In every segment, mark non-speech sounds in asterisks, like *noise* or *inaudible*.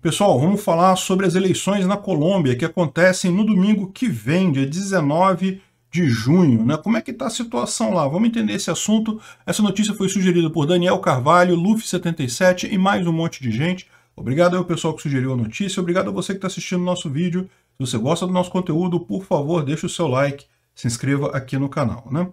Pessoal, vamos falar sobre as eleições na Colômbia, que acontecem no domingo que vem, dia 19 de junho. Né? Como é que está a situação lá? Vamos entender esse assunto. Essa notícia foi sugerida por Daniel Carvalho, Luffy77 e mais um monte de gente. Obrigado ao pessoal que sugeriu a notícia, obrigado a você que está assistindo o nosso vídeo. Se você gosta do nosso conteúdo, por favor, deixe o seu like, se inscreva aqui no canal. Né?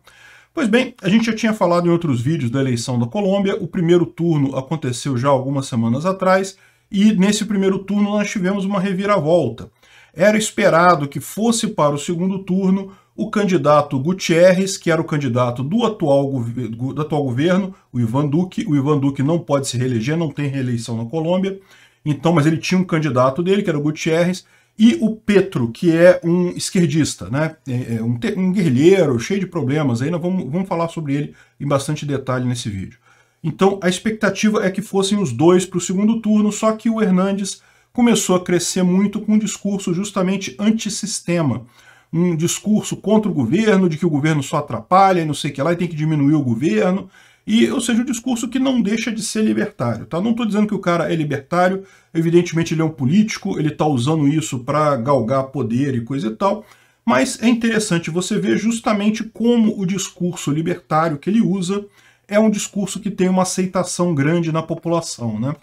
Pois bem, a gente já tinha falado em outros vídeos da eleição da Colômbia, o primeiro turno aconteceu já algumas semanas atrás, e nesse primeiro turno nós tivemos uma reviravolta. Era esperado que fosse para o segundo turno o candidato Gutierrez, que era o candidato do atual, do atual governo, o Ivan Duque. O Ivan Duque não pode se reeleger, não tem reeleição na Colômbia. Então, mas ele tinha um candidato dele, que era o Gutierrez, e o Petro, que é um esquerdista, né? É, é um, um guerrilheiro, cheio de problemas. Ainda vamos, vamos falar sobre ele em bastante detalhe nesse vídeo. Então a expectativa é que fossem os dois para o segundo turno, só que o Hernandes começou a crescer muito com um discurso justamente antissistema. Um discurso contra o governo, de que o governo só atrapalha e não sei o que lá, e tem que diminuir o governo. E, ou seja, um discurso que não deixa de ser libertário. Tá? Não estou dizendo que o cara é libertário, evidentemente ele é um político, ele está usando isso para galgar poder e coisa e tal, mas é interessante você ver justamente como o discurso libertário que ele usa é um discurso que tem uma aceitação grande na população, né?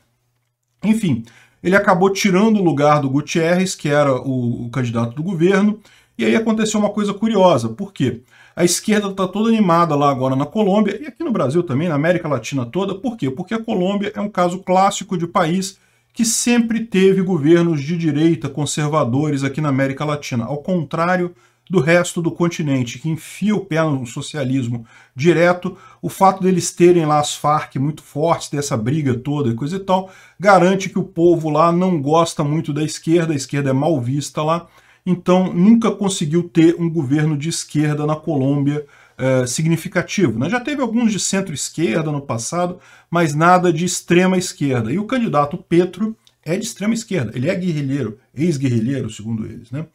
Enfim, ele acabou tirando o lugar do Gutierrez, que era o, o candidato do governo, e aí aconteceu uma coisa curiosa, por quê? A esquerda está toda animada lá agora na Colômbia, e aqui no Brasil também, na América Latina toda, por quê? Porque a Colômbia é um caso clássico de país que sempre teve governos de direita conservadores aqui na América Latina, ao contrário do resto do continente, que enfia o pé no socialismo direto, o fato deles terem lá as Farc muito fortes, dessa briga toda e coisa e tal, garante que o povo lá não gosta muito da esquerda, a esquerda é mal vista lá, então nunca conseguiu ter um governo de esquerda na Colômbia eh, significativo. Né? Já teve alguns de centro-esquerda no passado, mas nada de extrema esquerda. E o candidato Petro é de extrema esquerda, ele é guerrilheiro, ex-guerrilheiro, segundo eles, né?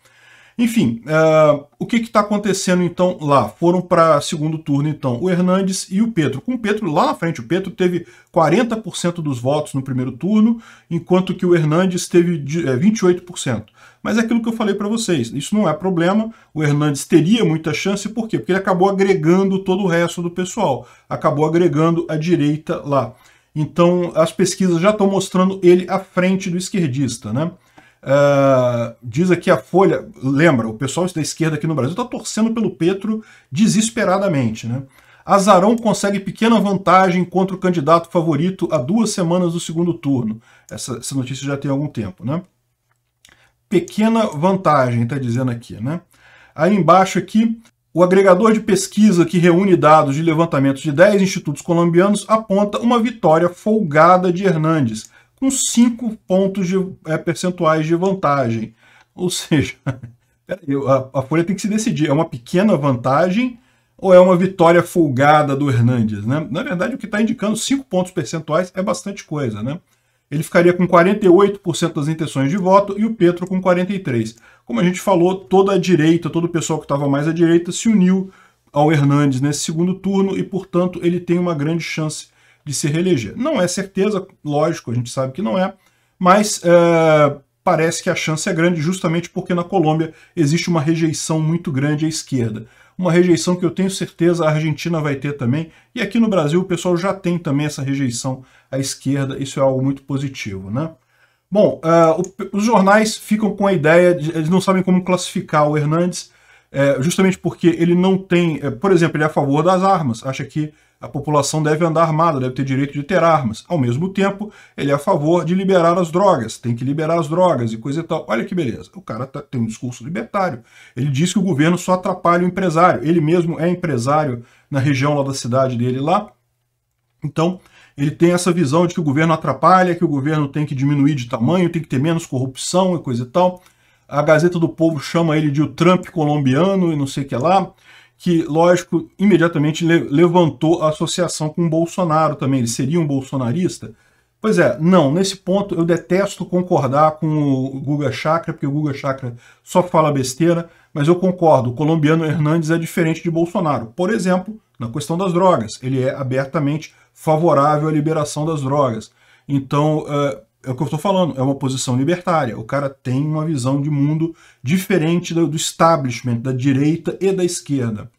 Enfim, uh, o que está acontecendo então lá? Foram para segundo turno então o Hernandes e o Pedro. Com o Pedro lá na frente, o Pedro teve 40% dos votos no primeiro turno, enquanto que o Hernandes teve 28%. Eh, Mas é aquilo que eu falei para vocês, isso não é problema. O Hernandes teria muita chance, por quê? Porque ele acabou agregando todo o resto do pessoal, acabou agregando a direita lá. Então as pesquisas já estão mostrando ele à frente do esquerdista, né? Uh, diz aqui a Folha, lembra, o pessoal da esquerda aqui no Brasil está torcendo pelo Petro desesperadamente, né? Azarão consegue pequena vantagem contra o candidato favorito a duas semanas do segundo turno. Essa, essa notícia já tem algum tempo, né? Pequena vantagem, está dizendo aqui, né? Aí embaixo aqui, o agregador de pesquisa que reúne dados de levantamentos de 10 institutos colombianos aponta uma vitória folgada de Hernandes, com 5 pontos de, é, percentuais de vantagem. Ou seja, *laughs* a, a Folha tem que se decidir: é uma pequena vantagem ou é uma vitória folgada do Hernandes? Né? Na verdade, o que está indicando 5 pontos percentuais é bastante coisa. Né? Ele ficaria com 48% das intenções de voto e o Petro com 43%. Como a gente falou, toda a direita, todo o pessoal que estava mais à direita se uniu ao Hernandes nesse segundo turno e, portanto, ele tem uma grande chance de se reeleger. Não é certeza, lógico, a gente sabe que não é, mas é, parece que a chance é grande justamente porque na Colômbia existe uma rejeição muito grande à esquerda. Uma rejeição que eu tenho certeza a Argentina vai ter também, e aqui no Brasil o pessoal já tem também essa rejeição à esquerda, isso é algo muito positivo, né? Bom, eh, os jornais ficam com a ideia, de, eles não sabem como classificar o Hernandes, é, justamente porque ele não tem, é, por exemplo, ele é a favor das armas, acha que a população deve andar armada, deve ter direito de ter armas. Ao mesmo tempo, ele é a favor de liberar as drogas, tem que liberar as drogas e coisa e tal. Olha que beleza. O cara tá, tem um discurso libertário. Ele diz que o governo só atrapalha o empresário. Ele mesmo é empresário na região lá da cidade dele lá. Então, ele tem essa visão de que o governo atrapalha, que o governo tem que diminuir de tamanho, tem que ter menos corrupção e coisa e tal. A Gazeta do Povo chama ele de o Trump colombiano e não sei o que lá que, lógico, imediatamente levantou a associação com o Bolsonaro também. Ele seria um bolsonarista? Pois é, não, nesse ponto eu detesto concordar com o Guga Chakra, porque o Guga Chakra só fala besteira, mas eu concordo, o colombiano Hernandes é diferente de Bolsonaro. Por exemplo, na questão das drogas, ele é abertamente favorável à liberação das drogas. Então, eh, é o que eu estou falando, é uma posição libertária. O cara tem uma visão de mundo diferente do, do establishment, da direita e da esquerda.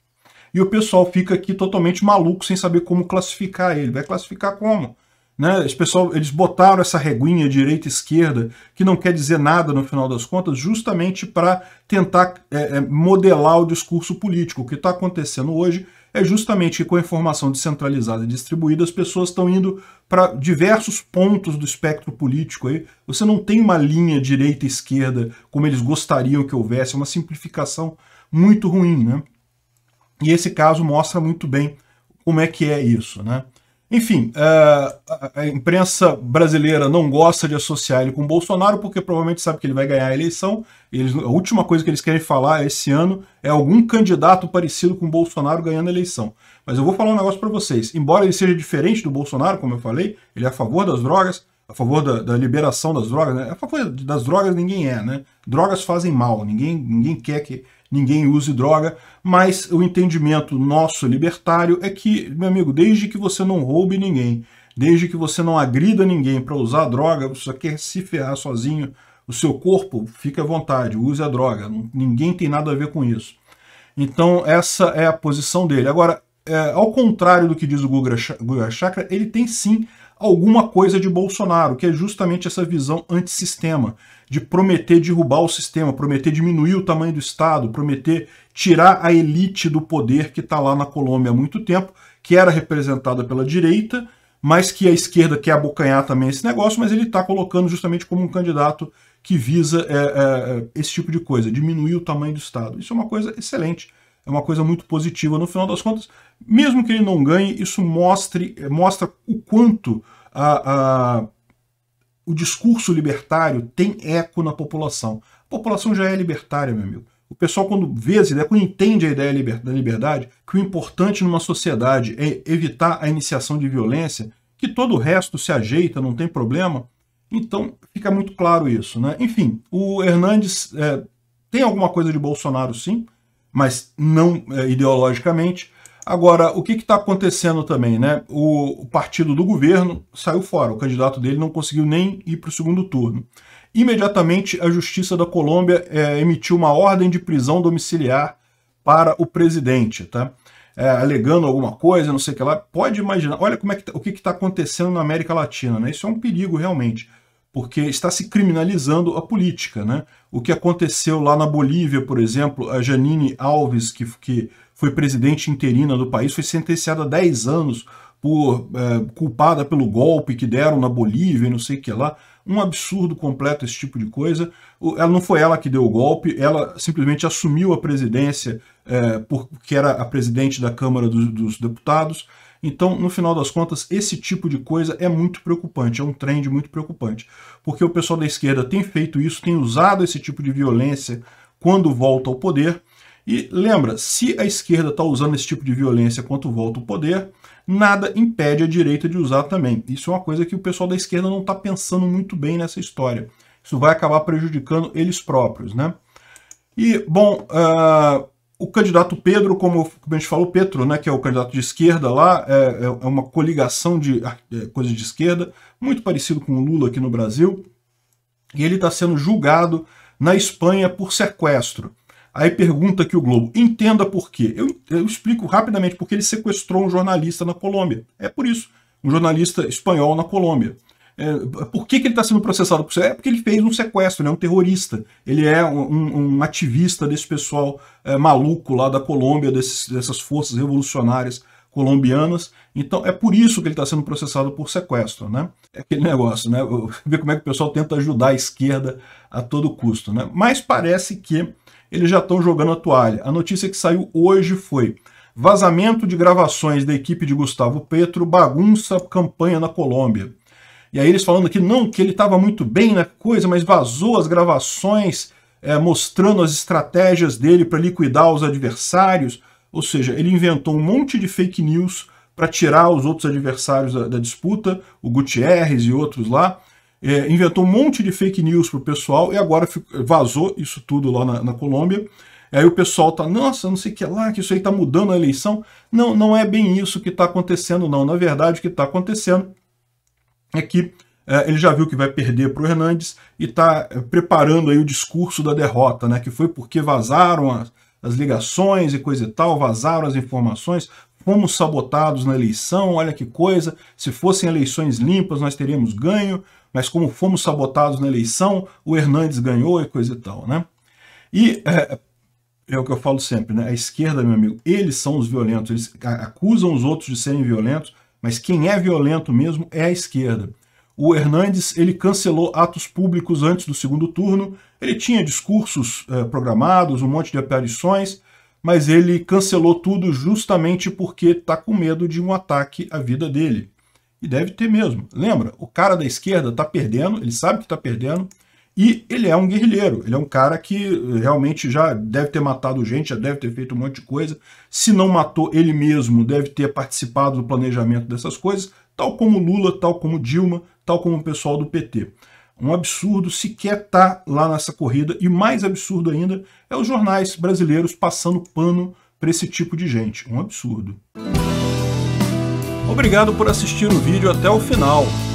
E o pessoal fica aqui totalmente maluco sem saber como classificar ele. Vai classificar como? Né? Esse pessoal, eles botaram essa reguinha direita esquerda, que não quer dizer nada no final das contas, justamente para tentar é, é, modelar o discurso político. O que está acontecendo hoje é justamente que com a informação descentralizada e distribuída, as pessoas estão indo para diversos pontos do espectro político. Aí. Você não tem uma linha direita-esquerda como eles gostariam que houvesse, é uma simplificação muito ruim. Né? E esse caso mostra muito bem como é que é isso. Né? Enfim, eh, a imprensa brasileira não gosta de associar ele com Bolsonaro porque provavelmente sabe que ele vai ganhar a eleição. Eles, a última coisa que eles querem falar esse ano é algum candidato parecido com Bolsonaro ganhando a eleição. Mas eu vou falar um negócio para vocês. Embora ele seja diferente do Bolsonaro, como eu falei, ele é a favor das drogas, a favor da, da liberação das drogas. Né? A favor das drogas ninguém é, né? Drogas fazem mal, ninguém, ninguém quer que ninguém use droga, mas o entendimento nosso libertário é que, meu amigo, desde que você não roube ninguém, desde que você não agrida ninguém para usar droga, você quer se ferrar sozinho, o seu corpo, fica à vontade, use a droga, ninguém tem nada a ver com isso. Então essa é a posição dele. Agora, é, ao contrário do que diz o Guga Chakra, ele tem sim alguma coisa de Bolsonaro, que é justamente essa visão antissistema, de prometer derrubar o sistema, prometer diminuir o tamanho do Estado, prometer tirar a elite do poder que está lá na Colômbia há muito tempo, que era representada pela direita, mas que a esquerda quer abocanhar também esse negócio, mas ele está colocando justamente como um candidato que visa é, é, é, esse tipo de coisa, diminuir o tamanho do Estado. Isso é uma coisa excelente é uma coisa muito positiva. No final das contas, mesmo que ele não ganhe, isso mostre, mostra o quanto a, a, o discurso libertário tem eco na população. A população já é libertária, meu amigo. O pessoal, quando vê as ideia quando entende a ideia da liberdade, que o importante numa sociedade é evitar a iniciação de violência, que todo o resto se ajeita, não tem problema, então fica muito claro isso. Né? Enfim, o Hernandes é, tem alguma coisa de Bolsonaro, sim, mas não é, ideologicamente. Agora, o que está acontecendo também? Né? O, o, partido do governo saiu fora, o candidato dele não conseguiu nem ir para o segundo turno. Imediatamente, a Justiça da Colômbia é, emitiu uma ordem de prisão domiciliar para o presidente, tá? É, alegando alguma coisa, não sei o que lá. Pode imaginar, olha como é que, tá, o que está acontecendo na América Latina, né? Isso é um perigo realmente porque está se criminalizando a política. Né? O que aconteceu lá na Bolívia, por exemplo, a Janine Alves, que, que foi presidente interina do país, foi sentenciada a 10 anos por é, culpada pelo golpe que deram na Bolívia e não sei o que lá. Um absurdo completo esse tipo de coisa. Ela não foi ela que deu o golpe, ela simplesmente assumiu a presidência, é, porque era a presidente da Câmara dos, dos Deputados, então, no final das contas, esse tipo de coisa é muito preocupante, é um trend muito preocupante, porque o pessoal da esquerda tem feito isso, tem usado esse tipo de violência quando volta ao poder. E lembra, se a esquerda está usando esse tipo de violência quando volta ao poder, nada impede a direita de usar também. Isso é uma coisa que o pessoal da esquerda não está pensando muito bem nessa história. Isso vai acabar prejudicando eles próprios, né? E, bom, uh, o candidato Pedro, como, como a gente falou, Petro, né, que é o candidato de esquerda lá, é, é, é uma coligação de é, coisas de esquerda, muito parecido com o Lula aqui no Brasil, e ele está sendo julgado na Espanha por sequestro. Aí pergunta aqui o Globo, entenda por quê. Eu, eu explico rapidamente, porque ele sequestrou um jornalista na Colômbia. É por isso, um jornalista espanhol na Colômbia. É, por que, que ele está sendo processado por isso? É porque ele fez um sequestro, né? um terrorista. Ele é um, um ativista desse pessoal é, maluco lá da Colômbia, desses, dessas forças revolucionárias colombianas. Então é por isso que ele está sendo processado por sequestro, né? É aquele negócio, né? *laughs* Ver como é que o pessoal tenta ajudar a esquerda a todo custo, né? Mas parece que eles já estão jogando a toalha. A notícia que saiu hoje foi vazamento de gravações da equipe de Gustavo Petro bagunça campanha na Colômbia. E aí eles falando que não, que ele estava muito bem na coisa, mas vazou as gravações é, mostrando as estratégias dele para liquidar os adversários. Ou seja, ele inventou um monte de fake news para tirar os outros adversários da, da, disputa, o Gutierrez e outros lá. É, inventou um monte de fake news para o pessoal e agora vazou isso tudo lá na, na Colômbia. Aí o pessoal tá, nossa, não sei o que lá, que isso aí tá mudando a eleição. Não, não é bem isso que está acontecendo, não. Na verdade, o que está acontecendo é que é, ele já viu que vai perder para o Hernandes e está é, preparando aí o discurso da derrota, né? Que foi porque vazaram as, as, ligações e coisa e tal, vazaram as informações, fomos sabotados na eleição, olha que coisa, se fossem eleições limpas nós teríamos ganho, mas como fomos sabotados na eleição, o Hernandes ganhou e coisa e tal, né? E é, é o que eu falo sempre, né? A esquerda, meu amigo, eles são os violentos, eles acusam os outros de serem violentos, mas quem é violento mesmo é a esquerda. O Hernandes ele cancelou atos públicos antes do segundo turno, ele tinha discursos eh, programados, um monte de aparições, mas ele cancelou tudo justamente porque está com medo de um ataque à vida dele. E deve ter mesmo. Lembra, o cara da esquerda está perdendo, ele sabe que está perdendo, e ele é um guerrilheiro, ele é um cara que eh, realmente já deve ter matado gente, já deve ter feito um monte de coisa. Se não matou ele mesmo, deve ter participado do planejamento dessas coisas, tal como Lula, tal como Dilma, tal como o pessoal do PT. Um absurdo sequer tá lá nessa corrida, e mais absurdo ainda é os jornais brasileiros passando pano para esse tipo de gente. Um absurdo. Obrigado por assistir o vídeo até o final.